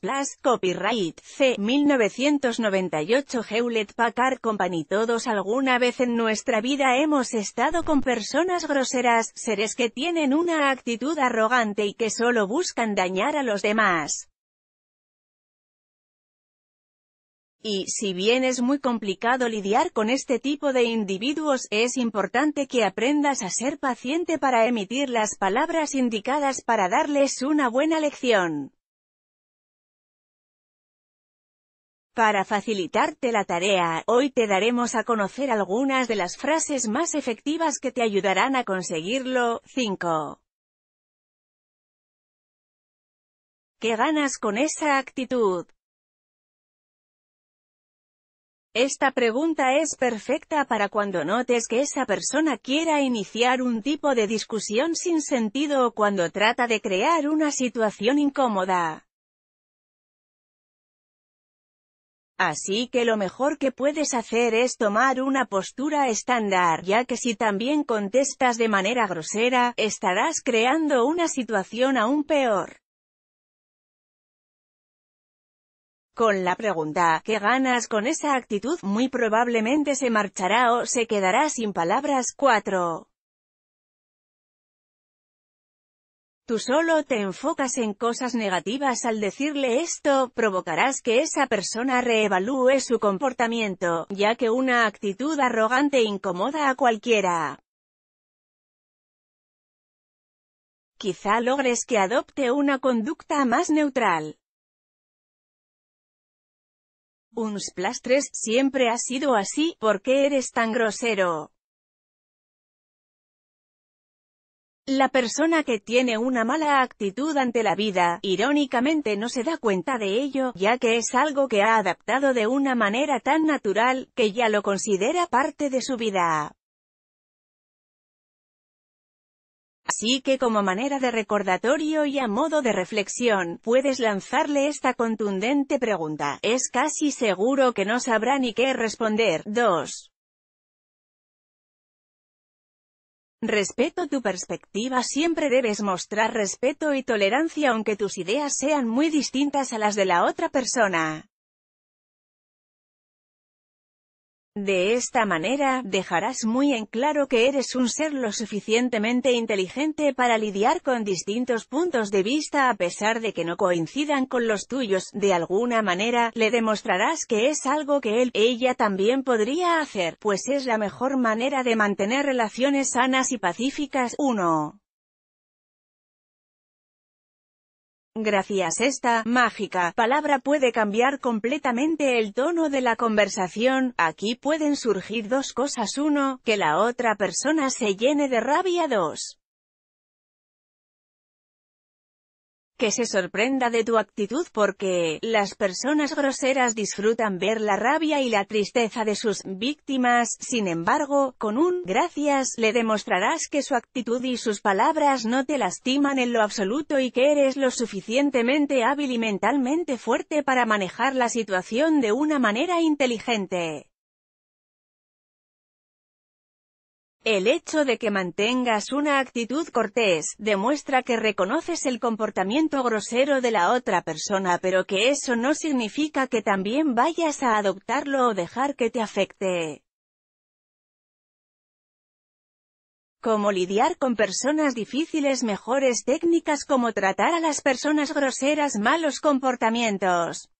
Plus copyright, C. 1998 Hewlett Packard Company Todos alguna vez en nuestra vida hemos estado con personas groseras, seres que tienen una actitud arrogante y que solo buscan dañar a los demás. Y, si bien es muy complicado lidiar con este tipo de individuos, es importante que aprendas a ser paciente para emitir las palabras indicadas para darles una buena lección. Para facilitarte la tarea, hoy te daremos a conocer algunas de las frases más efectivas que te ayudarán a conseguirlo. 5. ¿Qué ganas con esa actitud? Esta pregunta es perfecta para cuando notes que esa persona quiera iniciar un tipo de discusión sin sentido o cuando trata de crear una situación incómoda. Así que lo mejor que puedes hacer es tomar una postura estándar, ya que si también contestas de manera grosera, estarás creando una situación aún peor. Con la pregunta, ¿qué ganas con esa actitud? Muy probablemente se marchará o se quedará sin palabras. 4. Tú solo te enfocas en cosas negativas al decirle esto, provocarás que esa persona reevalúe su comportamiento, ya que una actitud arrogante incomoda a cualquiera. Quizá logres que adopte una conducta más neutral. splash 3, siempre ha sido así, ¿por qué eres tan grosero? La persona que tiene una mala actitud ante la vida, irónicamente no se da cuenta de ello, ya que es algo que ha adaptado de una manera tan natural, que ya lo considera parte de su vida. Así que como manera de recordatorio y a modo de reflexión, puedes lanzarle esta contundente pregunta. Es casi seguro que no sabrá ni qué responder. 2. Respeto tu perspectiva siempre debes mostrar respeto y tolerancia aunque tus ideas sean muy distintas a las de la otra persona. De esta manera, dejarás muy en claro que eres un ser lo suficientemente inteligente para lidiar con distintos puntos de vista a pesar de que no coincidan con los tuyos, de alguna manera, le demostrarás que es algo que él, ella también podría hacer, pues es la mejor manera de mantener relaciones sanas y pacíficas. 1. Gracias esta mágica palabra puede cambiar completamente el tono de la conversación, aquí pueden surgir dos cosas. Uno, que la otra persona se llene de rabia. Dos, que se sorprenda de tu actitud porque, las personas groseras disfrutan ver la rabia y la tristeza de sus víctimas, sin embargo, con un gracias le demostrarás que su actitud y sus palabras no te lastiman en lo absoluto y que eres lo suficientemente hábil y mentalmente fuerte para manejar la situación de una manera inteligente. El hecho de que mantengas una actitud cortés, demuestra que reconoces el comportamiento grosero de la otra persona pero que eso no significa que también vayas a adoptarlo o dejar que te afecte. Cómo lidiar con personas difíciles Mejores técnicas como tratar a las personas groseras Malos comportamientos